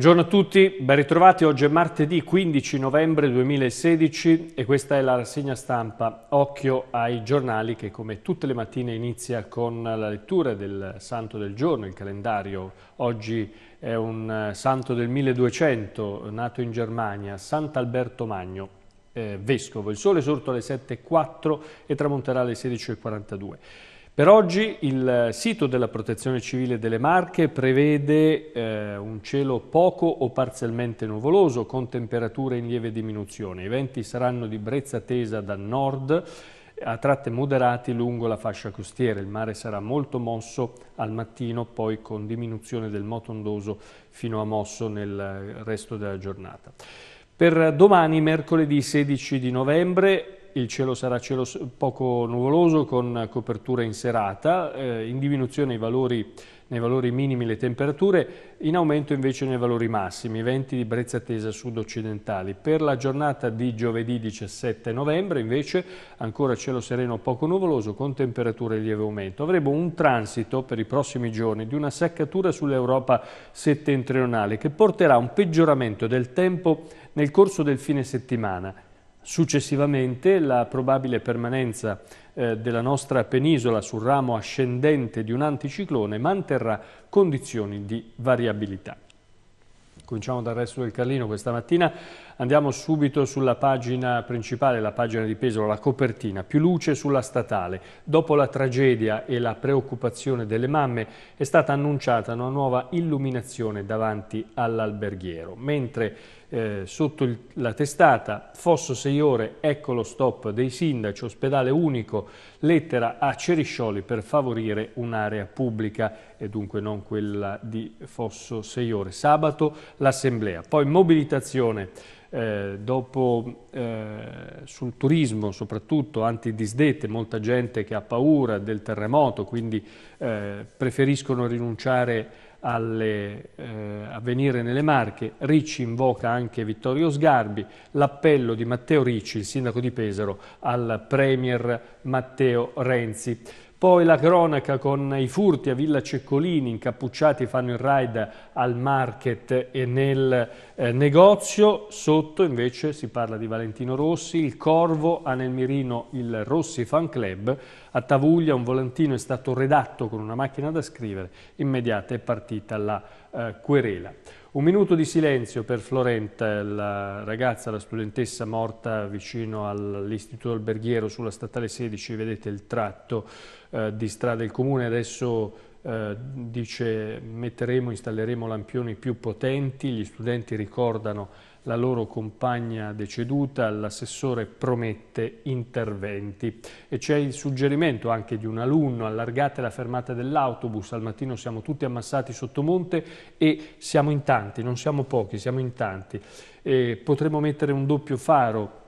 Buongiorno a tutti, ben ritrovati. Oggi è martedì 15 novembre 2016 e questa è la rassegna stampa Occhio ai giornali che come tutte le mattine inizia con la lettura del santo del giorno, il calendario. Oggi è un eh, santo del 1200, nato in Germania, Sant'Alberto Magno, eh, vescovo. Il sole è sorto alle 7.04 e tramonterà alle 16.42. Per oggi il sito della Protezione Civile delle Marche prevede eh, un cielo poco o parzialmente nuvoloso con temperature in lieve diminuzione. I venti saranno di brezza tesa dal nord a tratte moderati lungo la fascia costiera. Il mare sarà molto mosso al mattino, poi con diminuzione del motondoso fino a mosso nel resto della giornata. Per domani, mercoledì 16 di novembre, il cielo sarà cielo poco nuvoloso con copertura in serata, eh, in diminuzione i valori nei valori minimi le temperature, in aumento invece nei valori massimi, venti di brezza tesa sud-occidentali. Per la giornata di giovedì 17 novembre invece ancora cielo sereno poco nuvoloso con temperature in lieve aumento. Avremo un transito per i prossimi giorni di una seccatura sull'Europa settentrionale che porterà a un peggioramento del tempo nel corso del fine settimana Successivamente la probabile permanenza eh, della nostra penisola sul ramo ascendente di un anticiclone manterrà condizioni di variabilità. Cominciamo dal resto del Carlino questa mattina. Andiamo subito sulla pagina principale, la pagina di Pesaro, la copertina. Più luce sulla statale. Dopo la tragedia e la preoccupazione delle mamme è stata annunciata una nuova illuminazione davanti all'alberghiero. Mentre eh, sotto il, la testata Fosso 6 ore, ecco lo stop dei sindaci, ospedale unico, lettera a Ceriscioli per favorire un'area pubblica e dunque non quella di Fosso 6 ore. Sabato l'assemblea, poi mobilitazione eh, dopo eh, sul turismo soprattutto antidisdette, molta gente che ha paura del terremoto, quindi eh, preferiscono rinunciare alle, eh, a venire nelle Marche. Ricci invoca anche Vittorio Sgarbi, l'appello di Matteo Ricci, il sindaco di Pesaro, al premier Matteo Renzi. Poi la cronaca con i furti a Villa Ceccolini, incappucciati fanno il raid al market e nel eh, negozio. Sotto invece si parla di Valentino Rossi, il Corvo ha nel mirino il Rossi Fan Club. A Tavuglia un volantino è stato redatto con una macchina da scrivere, immediata è partita la eh, querela. Un minuto di silenzio per Florenta, la ragazza, la studentessa morta vicino all'istituto alberghiero sulla statale 16, vedete il tratto eh, di strada del comune, adesso eh, dice metteremo, installeremo lampioni più potenti, gli studenti ricordano la loro compagna deceduta, l'assessore promette interventi. E c'è il suggerimento anche di un alunno, allargate la fermata dell'autobus, al mattino siamo tutti ammassati sotto monte e siamo in tanti, non siamo pochi, siamo in tanti. E potremmo mettere un doppio faro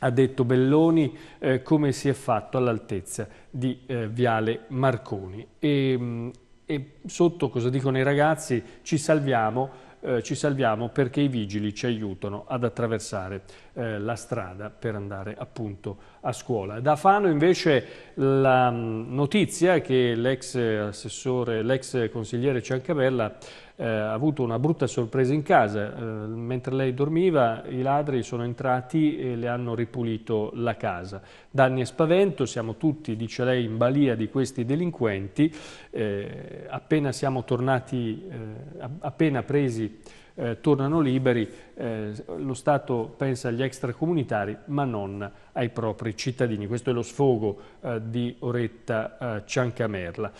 ha detto Belloni eh, come si è fatto all'altezza di eh, Viale Marconi. E, mm, e sotto, cosa dicono i ragazzi, ci salviamo eh, ci salviamo perché i vigili ci aiutano ad attraversare eh, la strada per andare appunto a scuola. Da Fano invece la mm, notizia che l'ex assessore, l'ex consigliere Ciancabella eh, ha avuto una brutta sorpresa in casa, eh, mentre lei dormiva i ladri sono entrati e le hanno ripulito la casa. Danni e spavento, siamo tutti, dice lei, in balia di questi delinquenti, eh, appena siamo tornati, eh, appena presi eh, tornano liberi, eh, lo Stato pensa agli extracomunitari ma non ai propri cittadini. Questo è lo sfogo eh, di Oretta eh, Ciancamerla.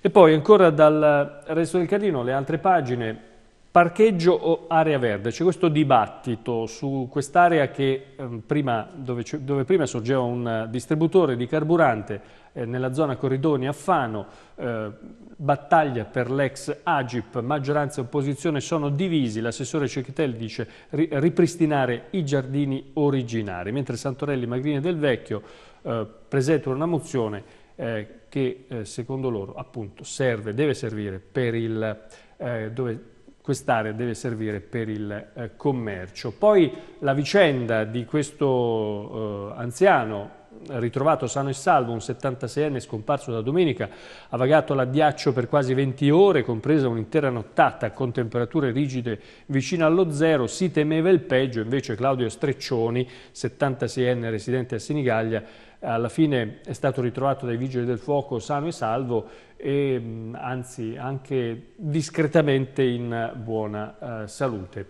E poi ancora dal resto del Carlino le altre pagine Parcheggio o area verde? C'è questo dibattito su quest'area ehm, dove, dove, prima sorgeva un distributore di carburante eh, nella zona Corridoni a Fano, eh, battaglia per l'ex Agip, maggioranza e opposizione sono divisi, l'assessore Cecchitelli dice ri ripristinare i giardini originari, mentre Santorelli, Magrini Del Vecchio eh, presentano una mozione eh, che eh, secondo loro appunto serve, deve servire per il... Eh, dove quest'area deve servire per il eh, commercio. Poi la vicenda di questo eh, anziano ritrovato sano e salvo, un 76enne scomparso da domenica, ha vagato l'addiaccio per quasi 20 ore, compresa un'intera nottata con temperature rigide vicino allo zero, si temeva il peggio, invece Claudio Streccioni, 76enne residente a Sinigaglia, alla fine è stato ritrovato dai vigili del fuoco sano e salvo e mm, anzi anche discretamente in buona eh, salute.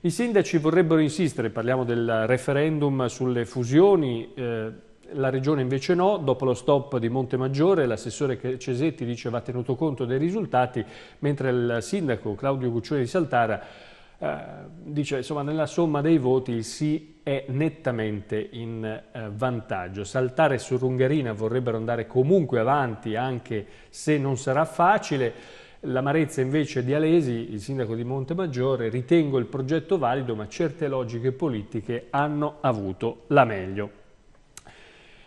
I sindaci vorrebbero insistere, parliamo del referendum sulle fusioni, eh, la regione invece no, dopo lo stop di Monte Maggiore l'assessore Cesetti dice va tenuto conto dei risultati, mentre il sindaco Claudio Guccione di Saltara eh, dice insomma nella somma dei voti il sì è nettamente in eh, vantaggio. Saltare su Rungherina vorrebbero andare comunque avanti anche se non sarà facile. L'amarezza invece di Alesi, il sindaco di Montemaggiore, ritengo il progetto valido ma certe logiche politiche hanno avuto la meglio.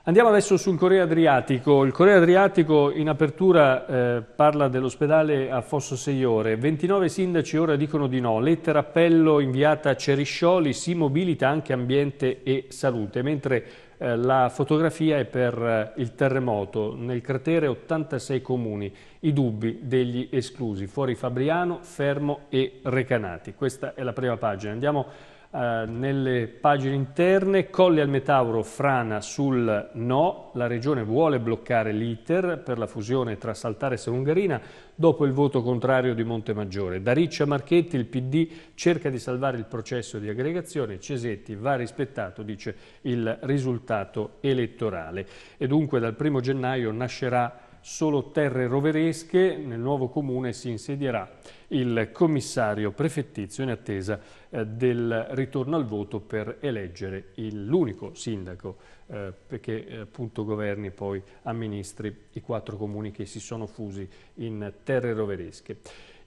Andiamo adesso sul Corriere Adriatico. Il Corriere Adriatico in apertura eh, parla dell'ospedale a Fosso Seiore. 29 sindaci ora dicono di no. Lettera appello inviata a Ceriscioli, si mobilita anche ambiente e salute. Mentre eh, la fotografia è per eh, il terremoto. Nel cratere 86 comuni, i dubbi degli esclusi. Fuori Fabriano, Fermo e Recanati. Questa è la prima pagina. Andiamo eh, nelle pagine interne, Colli al Metauro frana sul no, la Regione vuole bloccare l'iter per la fusione tra Saltares e Ungarina dopo il voto contrario di Montemaggiore. Da Riccia Marchetti il PD cerca di salvare il processo di aggregazione, Cesetti va rispettato, dice il risultato elettorale. E dunque dal primo gennaio nascerà solo terre roveresche, nel nuovo comune si insedierà il commissario prefettizio in attesa eh, del ritorno al voto per eleggere l'unico sindaco eh, perché eh, appunto governi poi amministri i quattro comuni che si sono fusi in terre roveresche.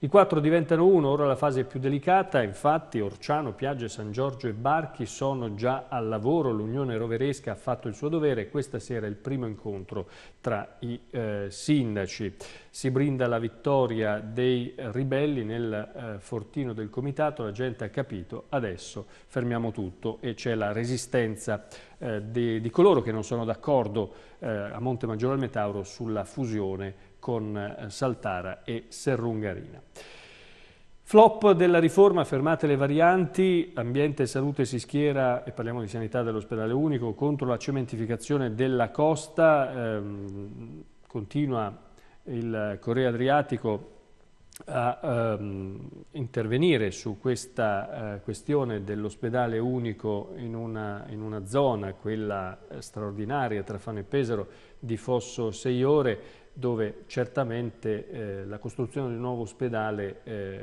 I quattro diventano uno, ora la fase è più delicata, infatti Orciano, Piagge, San Giorgio e Barchi sono già al lavoro, l'Unione Roveresca ha fatto il suo dovere, questa sera è il primo incontro tra i eh, sindaci. Si brinda la vittoria dei ribelli nel eh, fortino del comitato, la gente ha capito, adesso fermiamo tutto e c'è la resistenza eh, di, di, coloro che non sono d'accordo eh, a Monte Maggiore al Metauro sulla fusione con eh, Saltara e Serrungarina. Flop della riforma, fermate le varianti, ambiente e salute si schiera, e parliamo di sanità dell'ospedale unico, contro la cementificazione della costa, ehm, continua il Correo Adriatico a ehm, intervenire su questa eh, questione dell'ospedale unico in una, in una, zona, quella eh, straordinaria tra Fano e Pesaro, di Fosso 6 ore, dove certamente eh, la costruzione di un nuovo ospedale eh,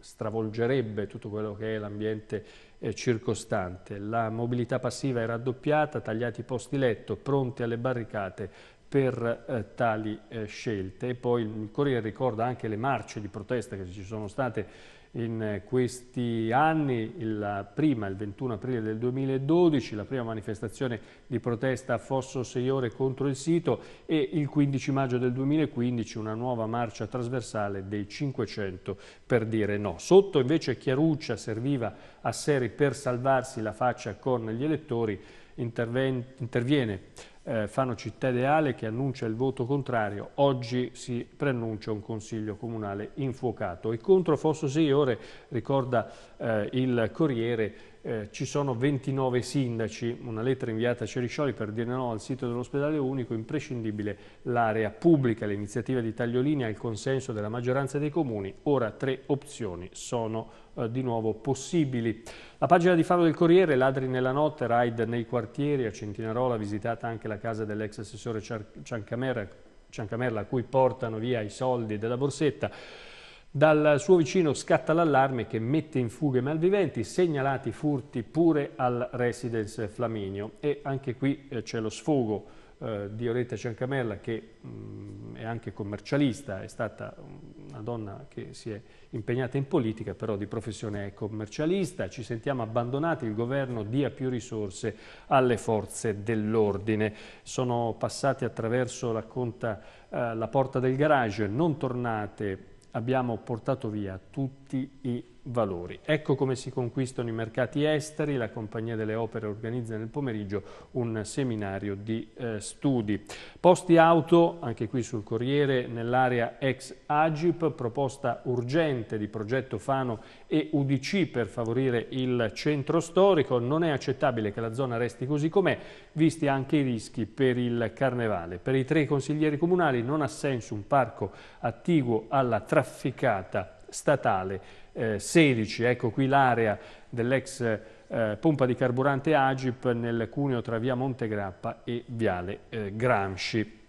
stravolgerebbe tutto quello che è l'ambiente eh, circostante. La mobilità passiva è raddoppiata, tagliati i posti letto, pronti alle barricate per eh, tali eh, scelte. E poi il Corriere ricorda anche le marce di protesta che ci sono state in eh, questi anni, il, prima il 21 aprile del 2012, la prima manifestazione di protesta a Fosso Seiore contro il sito e il 15 maggio del 2015 una nuova marcia trasversale dei 500 per dire no. Sotto invece Chiaruccia serviva a Seri per salvarsi la faccia con gli elettori, interviene eh, Fano Città Ideale che annuncia il voto contrario, oggi si preannuncia un consiglio comunale infuocato. E contro Fosso 6 ore, ricorda eh, il Corriere, eh, ci sono 29 sindaci, una lettera inviata a Ceriscioli per dire no al sito dell'ospedale unico, imprescindibile l'area pubblica, l'iniziativa di Tagliolini ha il consenso della maggioranza dei comuni, ora tre opzioni sono eh, di nuovo possibili. La pagina di Faro del Corriere, ladri nella notte, raid nei quartieri, a Centinarola visitata anche la casa dell'ex assessore Ciancamerla, Ciancamella a cui portano via i soldi della borsetta. Dal suo vicino scatta l'allarme che mette in fuga i malviventi, segnalati furti pure al residence Flaminio. E anche qui eh, c'è lo sfogo eh, di Oretta Ciancamerla che mh, mm, è anche commercialista, è stata una donna che si è impegnata in politica, però di professione è commercialista. Ci sentiamo abbandonati, il governo dia più risorse alle forze dell'ordine. Sono passati attraverso la, conta, eh, la porta del garage, non tornate abbiamo portato via tutto tutti i valori. Ecco come si conquistano i mercati esteri, la Compagnia delle Opere organizza nel pomeriggio un seminario di eh, studi. Posti auto, anche qui sul Corriere, nell'area ex Agip, proposta urgente di progetto Fano e UDC per favorire il centro storico, non è accettabile che la zona resti così com'è, visti anche i rischi per il carnevale. Per i tre consiglieri comunali non ha senso un parco attiguo alla trafficata statale. Eh, 16, ecco qui l'area dell'ex eh, pompa di carburante Agip nel cuneo tra via Montegrappa e viale eh, Gramsci.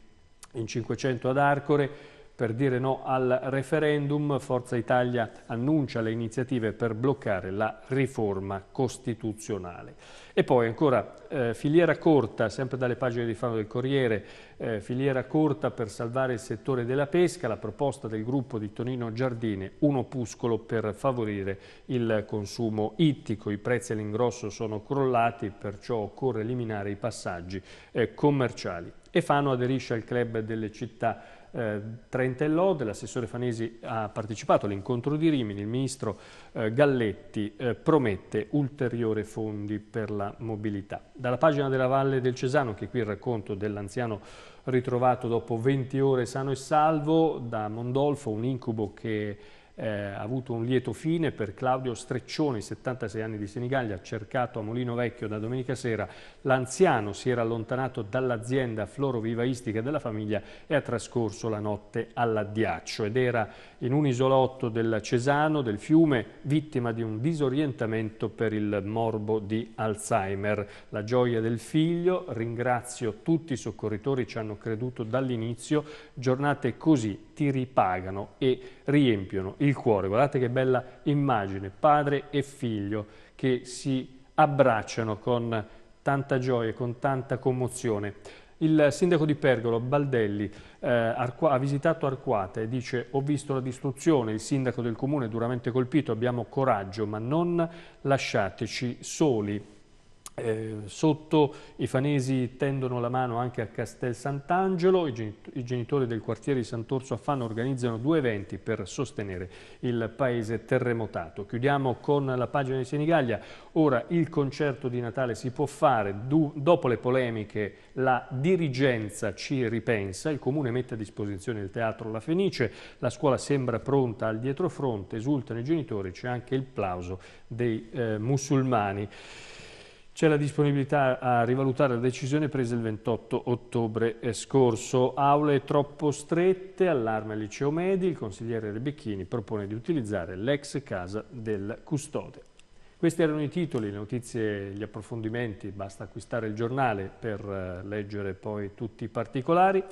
In 500 ad Arcore per dire no al referendum, Forza Italia annuncia le iniziative per bloccare la riforma costituzionale. E poi ancora eh, filiera corta, sempre dalle pagine di Fano del Corriere, eh, filiera corta per salvare il settore della pesca, la proposta del gruppo di Tonino Giardine, un opuscolo per favorire il consumo ittico. I prezzi all'ingrosso sono crollati, perciò occorre eliminare i passaggi eh, commerciali. E Fano aderisce al club delle città eh, Trentellò, dell'assessore Fanesi ha partecipato all'incontro di Rimini, il ministro eh, Galletti eh, promette ulteriori fondi per la mobilità. Dalla pagina della Valle del Cesano, che qui il racconto dell'anziano ritrovato dopo 20 ore sano e salvo, da Mondolfo, un incubo che eh, avuto un lieto fine per Claudio Streccioni, 76 anni di Senigallia, cercato a Molino Vecchio da domenica sera. L'anziano si era allontanato dall'azienda florovivaistica della famiglia e ha trascorso la notte all'addiaccio ed era in un isolotto del Cesano, del fiume, vittima di un disorientamento per il morbo di Alzheimer. La gioia del figlio, ringrazio tutti i soccorritori ci hanno creduto dall'inizio, giornate così ti ripagano e riempiono il il cuore. Guardate che bella immagine, padre e figlio che si abbracciano con tanta gioia, e con tanta commozione. Il sindaco di Pergolo, Baldelli, eh, ha visitato Arquata e dice ho visto la distruzione, il sindaco del comune è duramente colpito, abbiamo coraggio ma non lasciateci soli. Eh, sotto i fanesi tendono la mano anche a Castel Sant'Angelo, i, genit i, genitori del quartiere di Sant'Orso a Fano organizzano due eventi per sostenere il paese terremotato. Chiudiamo con la pagina di Senigallia, ora il concerto di Natale si può fare, du dopo le polemiche la dirigenza ci ripensa, il comune mette a disposizione il teatro La Fenice, la scuola sembra pronta al dietrofronte, esultano i genitori, c'è anche il plauso dei eh, musulmani. C'è la disponibilità a rivalutare la decisione presa il 28 ottobre eh, scorso. Aule troppo strette, allarme al liceo Medi, il consigliere Rebecchini propone di utilizzare l'ex casa del custode. Questi erano i titoli, le notizie, gli approfondimenti, basta acquistare il giornale per eh, leggere poi tutti i particolari.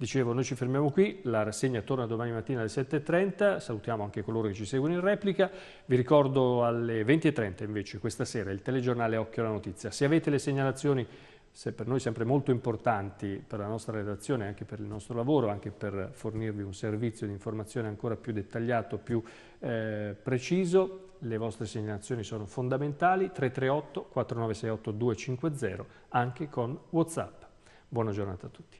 Dicevo, noi ci fermiamo qui, la rassegna torna domani mattina alle 7.30, salutiamo anche coloro che ci seguono in replica, vi ricordo alle 20.30 invece questa sera il telegiornale Occhio alla Notizia. Se avete le segnalazioni se per noi sempre molto importanti per la nostra redazione, anche per il nostro lavoro, anche per fornirvi un servizio di informazione ancora più dettagliato, più eh, preciso, le vostre segnalazioni sono fondamentali, 338 4968 250 anche con Whatsapp. Buona giornata a tutti.